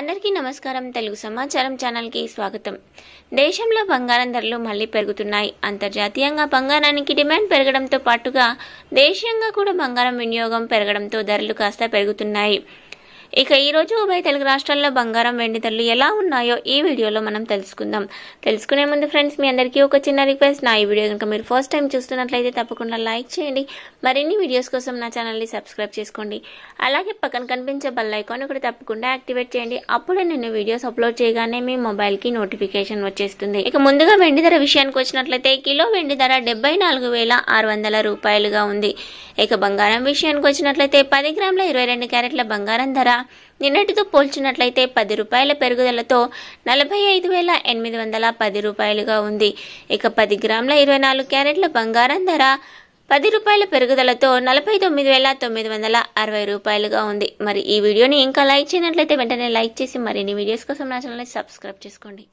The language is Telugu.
అందరికీ నమస్కారం తెలుగు సమాచారం ఛానల్కి స్వాగతం దేశంలో బంగారం ధరలు మళ్లీ పెరుగుతున్నాయి అంతర్జాతీయంగా బంగారానికి డిమాండ్ పెరగడంతో పాటుగా దేశీయంగా కూడా బంగారం వినియోగం పెరగడంతో ధరలు కాస్త పెరుగుతున్నాయి ఇక ఈరోజు ఉభయ తెలుగు రాష్ట్రాల్లో బంగారం వెండి ధరలు ఎలా ఉన్నాయో ఈ వీడియోలో మనం తెలుసుకుందాం తెలుసుకునే ముందు ఫ్రెండ్స్ మీ అందరికీ ఒక చిన్న రిక్వెస్ట్ నా ఈ వీడియో కనుక మీరు ఫస్ట్ టైం చూస్తున్నట్లయితే తప్పకుండా లైక్ చేయండి మరిన్ని వీడియోస్ కోసం నా ఛానల్ని సబ్స్క్రైబ్ చేసుకోండి అలాగే పక్కన కనిపించే బెల్ ఐకాన్ ఒకటి తప్పకుండా యాక్టివేట్ చేయండి అప్పుడే నేను వీడియోస్ అప్లోడ్ చేయగానే మీ మొబైల్కి నోటిఫికేషన్ వచ్చేస్తుంది ఇక ముందుగా వెండి ధర విషయానికి వచ్చినట్లయితే కిలో వెండి ధర డెబ్బై నాలుగు వేల ఆరు వందల రూపాయలుగా ఉంది ఇక బంగారం విషయానికి వచ్చినట్లయితే పది గ్రాముల ఇరవై రెండు క్యారెట్ల బంగారం ధర నిన్నటితో పోల్చినట్లయితే పది రూపాయల పెరుగుదలతో నలభై ఐదు వేల ఎనిమిది వందల పది రూపాయలుగా ఉంది ఇక పది గ్రాముల ఇరవై నాలుగు క్యారెట్ల బంగారం ధర పది రూపాయల పెరుగుదలతో నలభై తొమ్మిది వేల తొమ్మిది వందల అరవై రూపాయలుగా ఉంది మరి ఈ వీడియోని ఇంకా లైక్ చేయనట్లయితే వెంటనే లైక్ చేసి మరిన్ని వీడియోస్ కోసం నా ఛానల్ని సబ్స్క్రైబ్ చేసుకోండి